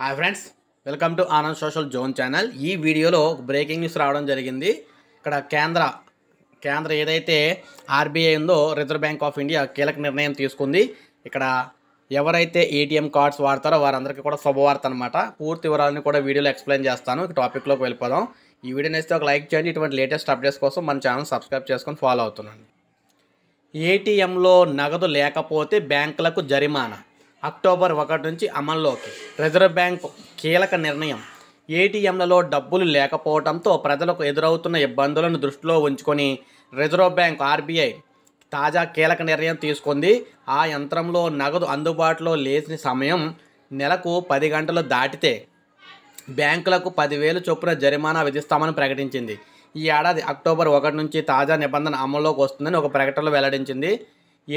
hi friends welcome to Anand social zone channel ఈ వీడియోలో breaking news రావడం జరిగింది ఇక్కడ కేంద్ర కేంద్ర ఏదైతే ఆర్బీఐ ఉందో రిజర్వ్ బ్యాంక్ ఆఫ్ ఇండియా కీలక నిర్ణయం తీసుకుంది ఇక్కడ ఎవరైతే ఏటీఎం కార్డ్స్ వాడతారో వారందరికీ కూడా శుభవార్త అనమాట పూర్తి వివరాలను కూడా వీడియోలో ఎక్స్ప్లెయిన్ చేస్తాను టాపిక్లోకి వెళ్ళిపోదాం ఈ వీడియో నేస్తే ఒక లైక్ చేయండి ఇటువంటి లేటెస్ట్ అప్డేట్స్ కోసం మన ఛానల్ సబ్స్క్రైబ్ చేసుకొని ఫాలో అవుతున్నాను ఏటీఎంలో నగదు లేకపోతే బ్యాంకులకు జరిమానా అక్టోబర్ ఒకటి నుంచి అమల్లోకి రిజర్వ్ బ్యాంక్ కీలక నిర్ణయం ఏటీఎంలలో డబ్బులు లేకపోవడంతో ప్రజలకు ఎదురవుతున్న ఇబ్బందులను దృష్టిలో ఉంచుకొని రిజర్వ్ బ్యాంక్ ఆర్బీఐ తాజా కీలక నిర్ణయం తీసుకుంది ఆ యంత్రంలో నగదు అందుబాటులో లేచిన సమయం నెలకు పది గంటలు దాటితే బ్యాంకులకు పదివేలు చొప్పున జరిమానా విధిస్తామని ప్రకటించింది ఈ ఏడాది అక్టోబర్ ఒకటి నుంచి తాజా నిబంధన అమల్లోకి వస్తుందని ఒక ప్రకటనలో వెల్లడించింది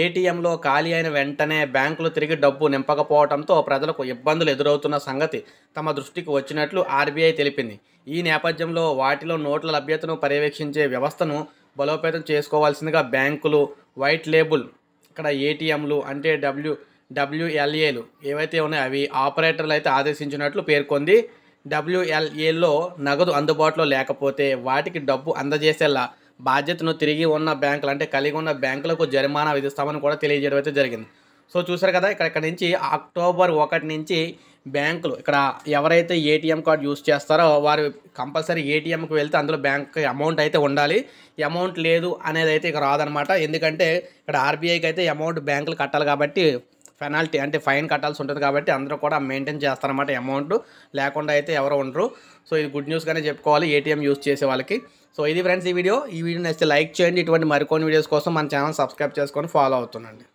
ఏటీఎంలో ఖాళీ అయిన వెంటనే బ్యాంకులు తిరిగి డబ్బు నింపకపోవడంతో ప్రజలకు ఇబ్బందులు ఎదురవుతున్న సంగతి తమ దృష్టికి వచ్చినట్లు ఆర్బీఐ తెలిపింది ఈ నేపథ్యంలో వాటిలో నోట్ల లభ్యతను పర్యవేక్షించే వ్యవస్థను బలోపేతం చేసుకోవాల్సిందిగా బ్యాంకులు వైట్ లేబుల్ ఇక్కడ ఏటీఎంలు అంటే డబ్ల్యూ డబ్ల్యూఎల్ఏలు ఏవైతే ఉన్నాయో అవి ఆపరేటర్లు అయితే ఆదేశించినట్లు పేర్కొంది డబ్ల్యూఎల్ఏలో నగదు అందుబాటులో లేకపోతే వాటికి డబ్బు అందజేసేలా బాధ్యతను తిరిగి ఉన్న బ్యాంకులు అంటే కలిగి ఉన్న బ్యాంకులకు జరిమానా విధిస్తామని కూడా తెలియజేయడం అయితే జరిగింది సో చూసారు కదా ఇక్కడ ఇక్కడ నుంచి అక్టోబర్ ఒకటి నుంచి బ్యాంకులు ఇక్కడ ఎవరైతే ఏటీఎం కార్డు యూస్ చేస్తారో వారు కంపల్సరీ ఏటీఎంకి వెళ్తే అందులో బ్యాంక్ అమౌంట్ అయితే ఉండాలి అమౌంట్ లేదు అనేది అయితే ఇక రాదనమాట ఎందుకంటే ఇక్కడ ఆర్బీఐకి అయితే అమౌంట్ బ్యాంకులు కట్టాలి కాబట్టి పెనాల్టీ అంటే ఫైన్ కట్టాల్సి ఉంటుంది కాబట్టి అందరూ కూడా మెయింటైన్ చేస్తారన్నమాట అమౌంట్ లేకుండా అయితే ఎవరు ఉండరు సో ఇది గుడ్ న్యూస్గానే చెప్పుకోవాలి ఏటీఎం యూస్ చేసే వాళ్ళకి సో ఇది ఫ్రెండ్స్ ఈ వీడియో ఈ వీడియో నచ్చితే లైక్ చేయండి ఇటువంటి మరికొన్ని వీడియోస్ కోసం మన ఛానల్ సబ్స్క్రైబ్ చేసుకొని ఫాలో అవుతుండండి